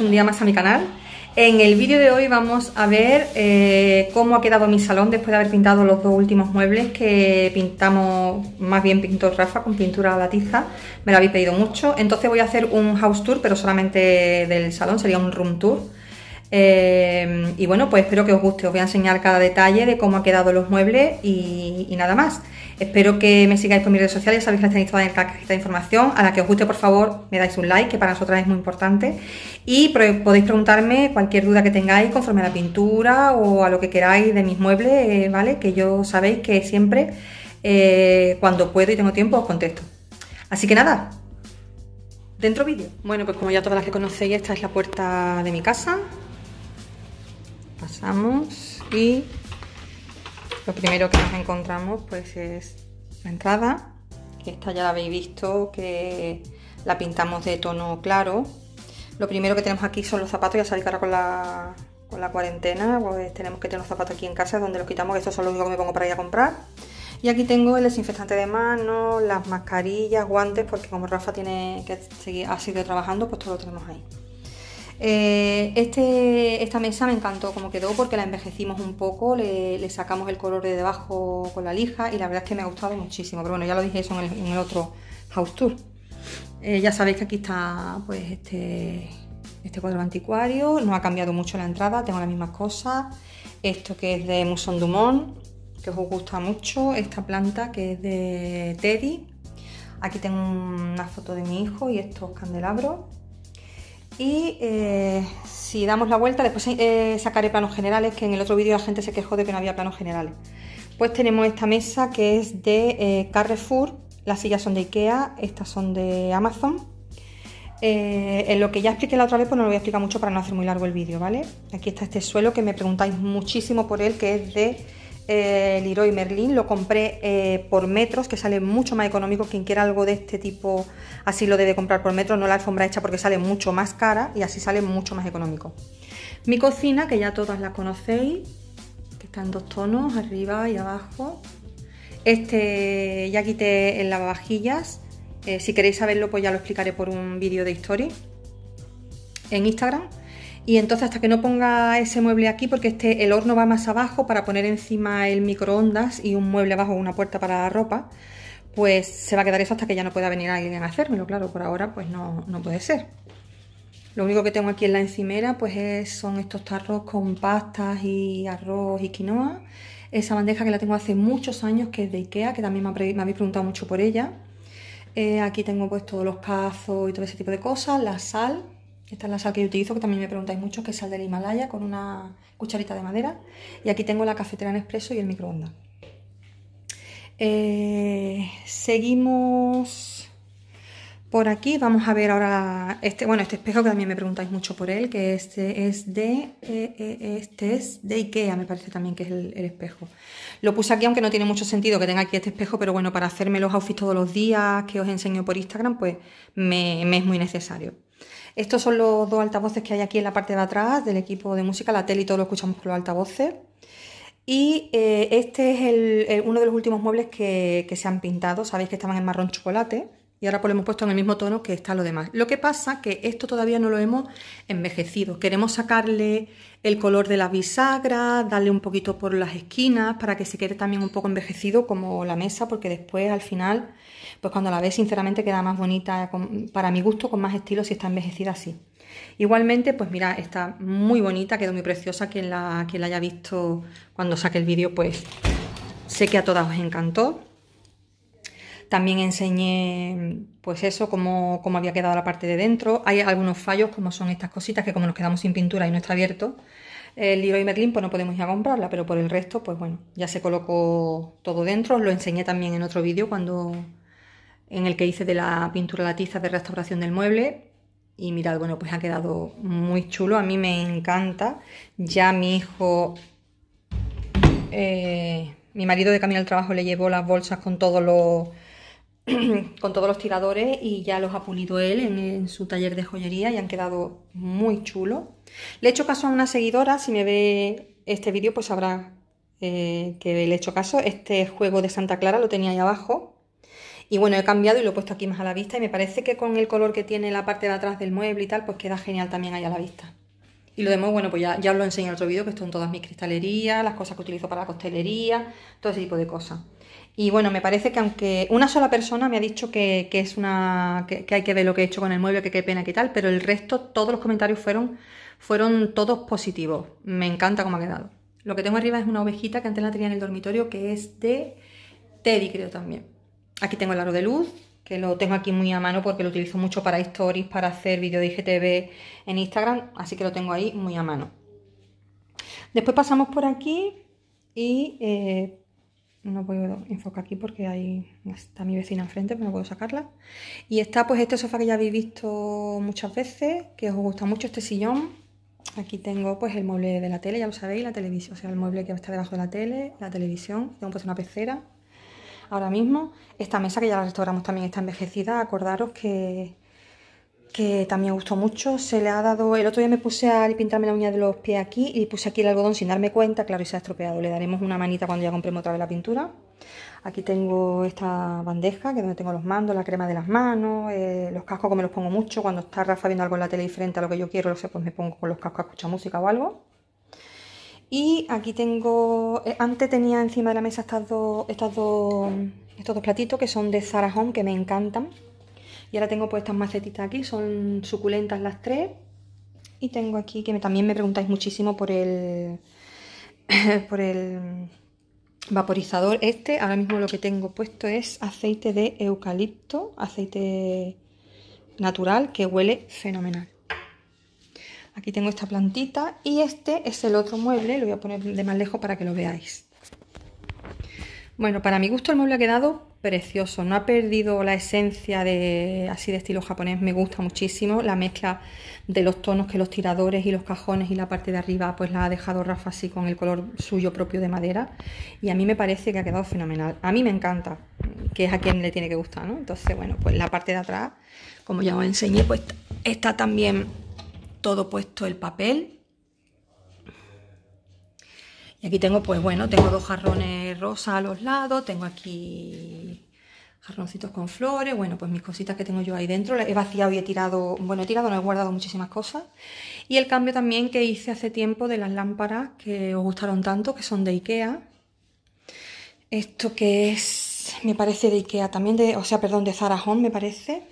un día más a mi canal. En el vídeo de hoy vamos a ver eh, cómo ha quedado mi salón después de haber pintado los dos últimos muebles que pintamos, más bien pintó Rafa con pintura a la tiza, me lo habéis pedido mucho. Entonces voy a hacer un house tour, pero solamente del salón, sería un room tour. Eh, y bueno, pues espero que os guste, os voy a enseñar cada detalle de cómo ha quedado los muebles y nada más. Espero que me sigáis por mis redes sociales, sabéis que las tenéis todas en la cajita de información. A la que os guste, por favor, me dais un like, que para nosotras es muy importante. Y podéis preguntarme cualquier duda que tengáis conforme a la pintura o a lo que queráis de mis muebles, eh, ¿vale? Que yo sabéis que siempre, eh, cuando puedo y tengo tiempo, os contesto. Así que nada, dentro vídeo. Bueno, pues como ya todas las que conocéis, esta es la puerta de mi casa. Pasamos y lo primero que nos encontramos pues es la entrada, que esta ya la habéis visto, que la pintamos de tono claro. Lo primero que tenemos aquí son los zapatos, ya sabéis que ahora con la, cuarentena pues tenemos que tener los zapatos aquí en casa donde los quitamos, que estos son los únicos que me pongo para ir a comprar. Y aquí tengo el desinfectante de manos, las mascarillas, guantes, porque como Rafa tiene que seguir, ha seguido trabajando, pues todos lo tenemos ahí. Eh, este, esta mesa me encantó como quedó porque la envejecimos un poco, le, sacamos el color de debajo con la lija y la verdad es que me ha gustado muchísimo. Pero bueno, ya lo dije eso en el, otro house tour. Eh, ya sabéis que aquí está pues este, este cuadro anticuario, no ha cambiado mucho la entrada, tengo las mismas cosas. Esto que es de muson Dumont, que os gusta mucho. Esta planta que es de Teddy. Aquí tengo una foto de mi hijo y estos candelabros. Y eh, si damos la vuelta, después eh, sacaré planos generales, que en el otro vídeo la gente se quejó de que no había planos generales. Pues tenemos esta mesa que es de eh, Carrefour, las sillas son de Ikea, estas son de Amazon. en lo que ya expliqué la otra vez, pues no lo voy a explicar mucho para no hacer muy largo el vídeo, ¿vale? Aquí está este suelo que me preguntáis muchísimo por él, que es de el eh, y Merlin, lo compré eh, por metros, que sale mucho más económico. Quien quiera algo de este tipo, así lo debe comprar por metros, no la alfombra hecha porque sale mucho más cara y así sale mucho más económico. Mi cocina, que ya todas la conocéis, que están en dos tonos, arriba y abajo. Este ya quité el lavavajillas. Eh, si queréis saberlo, pues ya lo explicaré por un vídeo de historia en Instagram y entonces hasta que no ponga ese mueble aquí, porque este, el horno va más abajo para poner encima el microondas y un mueble abajo, una puerta para la ropa, pues se va a quedar eso hasta que ya no pueda venir alguien a hacérmelo, claro, por ahora pues no, no puede ser. Lo único que tengo aquí en la encimera pues son estos tarros con pastas y arroz y quinoa. Esa bandeja que la tengo hace muchos años, que es de Ikea, que también me, habéis preguntado mucho por ella. Eh, aquí tengo pues todos los cazos y todo ese tipo de cosas, la sal, esta es la sal que yo utilizo, que también me preguntáis mucho, que es sal del Himalaya con una cucharita de madera. Y aquí tengo la cafetera en expreso y el microondas. Eh, seguimos por aquí. Vamos a ver ahora este, bueno, este espejo que también me preguntáis mucho por él, que este es de, eh, eh, este es de Ikea, me parece también que es el, espejo. Lo puse aquí, aunque no tiene mucho sentido que tenga aquí este espejo, pero bueno, para hacerme los outfits todos los días que os enseño por Instagram, pues me es muy necesario. Estos son los dos altavoces que hay aquí en la parte de atrás del equipo de música, la tele y todo lo escuchamos con los altavoces. Y eh, este es uno de los últimos muebles que, se han pintado. Sabéis que estaban en marrón chocolate y ahora pues lo hemos puesto en el mismo tono que está lo demás. Lo que pasa que esto todavía no lo hemos envejecido. Queremos sacarle el color de la bisagra, darle un poquito por las esquinas para que se quede también un poco envejecido como la mesa porque después al final pues cuando la ves sinceramente queda más bonita, para mi gusto, con más estilo si está envejecida así. Igualmente, pues mira, está muy bonita, quedó muy preciosa, Que la, quien la haya visto cuando saque el vídeo, pues sé que a todas os encantó. También enseñé, pues eso, cómo, había quedado la parte de dentro. Hay algunos fallos, como son estas cositas, que como nos quedamos sin pintura y no está abierto, el eh, Leroy Merlin, pues no podemos ir a comprarla, pero por el resto, pues bueno, ya se colocó todo dentro. Os lo enseñé también en otro vídeo cuando, en el que hice de la pintura latiza... de restauración del mueble. Y mirad, bueno, pues ha quedado muy chulo. A mí me encanta. Ya mi hijo, eh, mi marido de camino al trabajo le llevó las bolsas con todos los con todos los tiradores y ya los ha pulido él en, su taller de joyería y han quedado muy chulos. Le he hecho caso a una seguidora, si me ve este vídeo pues sabrá eh, que le he hecho caso. Este juego de Santa Clara lo tenía ahí abajo y bueno, he cambiado y lo he puesto aquí más a la vista y me parece que con el color que tiene la parte de atrás del mueble y tal, pues queda genial también ahí a la vista. Y lo demás, bueno, pues ya, os lo enseño en otro vídeo, que son todas mis cristalerías, las cosas que utilizo para la costelería, todo ese tipo de cosas. Y bueno, me parece que aunque una sola persona me ha dicho que, es una. Que, hay que ver lo que he hecho con el mueble, que qué pena, que tal, pero el resto, todos los comentarios fueron, fueron todos positivos. Me encanta cómo ha quedado. Lo que tengo arriba es una ovejita que antes la tenía en el dormitorio, que es de Teddy, creo también. Aquí tengo el aro de luz, que lo tengo aquí muy a mano porque lo utilizo mucho para stories, para hacer vídeos de IGTV en Instagram, así que lo tengo ahí muy a mano. Después pasamos por aquí y eh, no puedo enfocar aquí porque ahí está mi vecina enfrente, pero no puedo sacarla. Y está pues este sofá que ya habéis visto muchas veces, que os gusta mucho este sillón. Aquí tengo pues el mueble de la tele, ya lo sabéis, la televisión, o sea, el mueble que está debajo de la tele, la televisión, tengo pues una pecera, ahora mismo. Esta mesa que ya la restauramos también está envejecida. Acordaros que, que también gustó mucho. Se le ha dado... El otro día me puse a pintarme la uña de los pies aquí y puse aquí el algodón sin darme cuenta. Claro, y se ha estropeado. Le daremos una manita cuando ya compremos otra vez la pintura. Aquí tengo esta bandeja, que es donde tengo los mandos, la crema de las manos, eh, los cascos que me los pongo mucho. Cuando está Rafa viendo algo en la tele diferente a lo que yo quiero, lo sé, pues me pongo con los cascos a escuchar música o algo. Y aquí tengo, eh, antes tenía encima de la mesa estas dos, estos dos platitos que son de Zara Home, que me encantan. Y ahora tengo pues estas macetitas aquí, son suculentas las tres. Y tengo aquí, que también me preguntáis muchísimo por el, por el vaporizador este. Ahora mismo lo que tengo puesto es aceite de eucalipto, aceite natural que huele fenomenal. Aquí tengo esta plantita y este es el otro mueble, lo voy a poner de más lejos para que lo veáis. Bueno, para mi gusto el mueble ha quedado precioso, no ha perdido la esencia de así de estilo japonés, me gusta muchísimo la mezcla de los tonos que los tiradores y los cajones y la parte de arriba pues la ha dejado Rafa así con el color suyo propio de madera y a mí me parece que ha quedado fenomenal, a mí me encanta, que es a quien le tiene que gustar, ¿no? Entonces, bueno, pues la parte de atrás, como ya os enseñé, pues está también todo puesto el papel. Y aquí tengo, pues bueno, tengo dos jarrones rosa a los lados, tengo aquí jarroncitos con flores, bueno, pues mis cositas que tengo yo ahí dentro, he vaciado y he tirado, bueno, he tirado, no he guardado muchísimas cosas. Y el cambio también que hice hace tiempo de las lámparas que os gustaron tanto, que son de Ikea. Esto que es, me parece de Ikea, también de, o sea, perdón, de Zara me parece.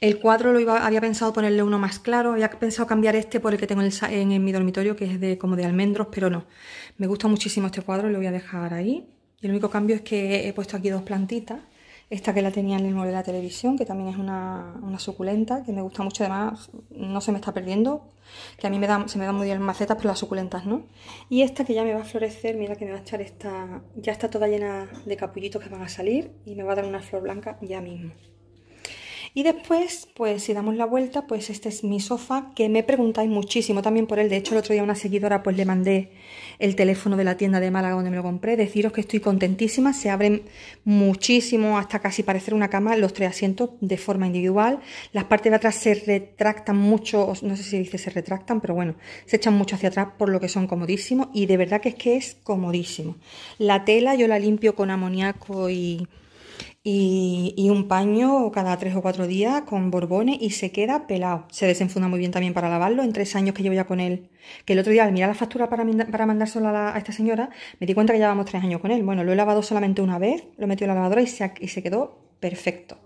El cuadro lo había pensado ponerle uno más claro, había pensado cambiar este por el que tengo en, mi dormitorio, que es de, como de almendros, pero no. Me gusta muchísimo este cuadro, lo voy a dejar ahí. Y el único cambio es que he puesto aquí dos plantitas. Esta que la tenía en el mueble de la televisión, que también es una, suculenta, que me gusta mucho, además no se me está perdiendo, que a mí me se me dan muy bien macetas, pero las suculentas no. Y esta que ya me va a florecer, mira que me va a echar esta, ya está toda llena de capullitos que van a salir y me va a dar una flor blanca ya mismo. Y después, pues si damos la vuelta, pues este es mi sofá, que me preguntáis muchísimo también por él. De hecho, el otro día a una seguidora pues le mandé el teléfono de la tienda de Málaga donde me lo compré. Deciros que estoy contentísima, se abren muchísimo, hasta casi parecer una cama, los tres asientos de forma individual. Las partes de atrás se retractan mucho, no sé si dice se retractan, pero bueno, se echan mucho hacia atrás por lo que son comodísimos. Y de verdad que es que es comodísimo. La tela yo la limpio con amoníaco y y, un paño cada tres o cuatro días con borbones y se queda pelado. Se desenfunda muy bien también para lavarlo en tres años que llevo ya con él. Que el otro día al mirar la factura para, para mandárselo a, esta señora, me di cuenta que llevamos tres años con él. Bueno, lo he lavado solamente una vez, lo he en la lavadora y se, y se quedó perfecto.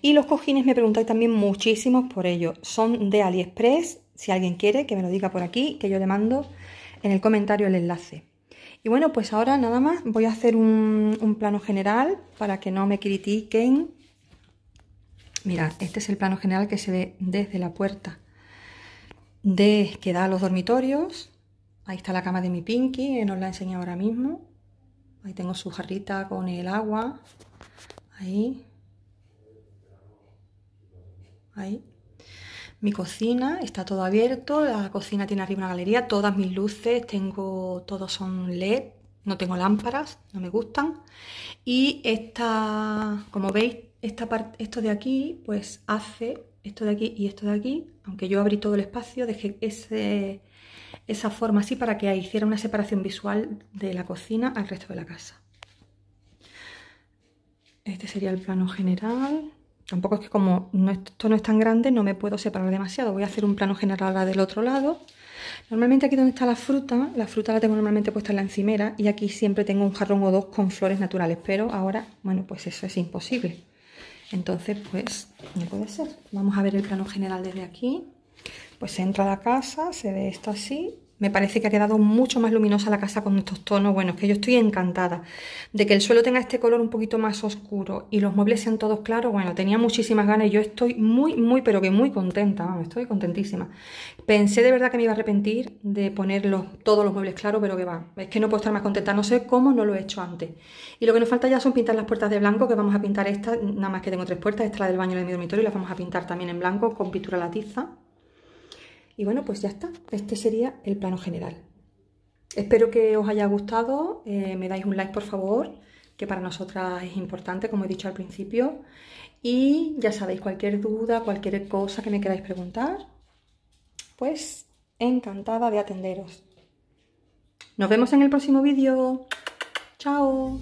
Y los cojines me preguntáis también muchísimos por ello. Son de AliExpress. Si alguien quiere, que me lo diga por aquí, que yo le mando en el comentario el enlace. Y bueno, pues ahora nada más voy a hacer un, plano general para que no me critiquen. mira este es el plano general que se ve desde la puerta de que da a los dormitorios. Ahí está la cama de mi Pinky, eh, nos la enseñado ahora mismo. Ahí tengo su jarrita con el agua. Ahí. Ahí mi cocina, está todo abierto, la cocina tiene arriba una galería, todas mis luces, tengo, todos son LED, no tengo lámparas, no me gustan. Y esta, como veis, esto de aquí, pues hace esto de aquí y esto de aquí, aunque yo abrí todo el espacio, dejé esa forma así para que hiciera una separación visual de la cocina al resto de la casa. Este sería el plano general. Tampoco es que como esto no es tan grande, no me puedo separar demasiado. Voy a hacer un plano general ahora del otro lado. Normalmente aquí donde está la fruta, la fruta la tengo normalmente puesta en la encimera y aquí siempre tengo un jarrón o dos con flores naturales, pero ahora, bueno, pues eso es imposible. Entonces, pues, no puede ser. Vamos a ver el plano general desde aquí. Pues entra a la casa, se ve esto así me parece que ha quedado mucho más luminosa la casa con estos tonos. Bueno, es que yo estoy encantada de que el suelo tenga este color un poquito más oscuro y los muebles sean todos claros. Bueno, tenía muchísimas ganas y yo estoy muy, muy, pero que muy contenta. estoy contentísima. Pensé de verdad que me iba a arrepentir de poner todos los muebles claros, pero que va. Es que no puedo estar más contenta. No sé cómo no lo he hecho antes. Y lo que nos falta ya son pintar las puertas de blanco, que vamos a pintar esta, nada más que tengo tres puertas. Esta la del baño de mi dormitorio y las vamos a pintar también en blanco con pintura latiza. Y bueno, pues ya está. Este sería el plano general. Espero que os haya gustado. Eh, me dais un like, por favor, que para nosotras es importante, como he dicho al principio. Y ya sabéis, cualquier duda, cualquier cosa que me queráis preguntar, pues encantada de atenderos. Nos vemos en el próximo vídeo. Chao.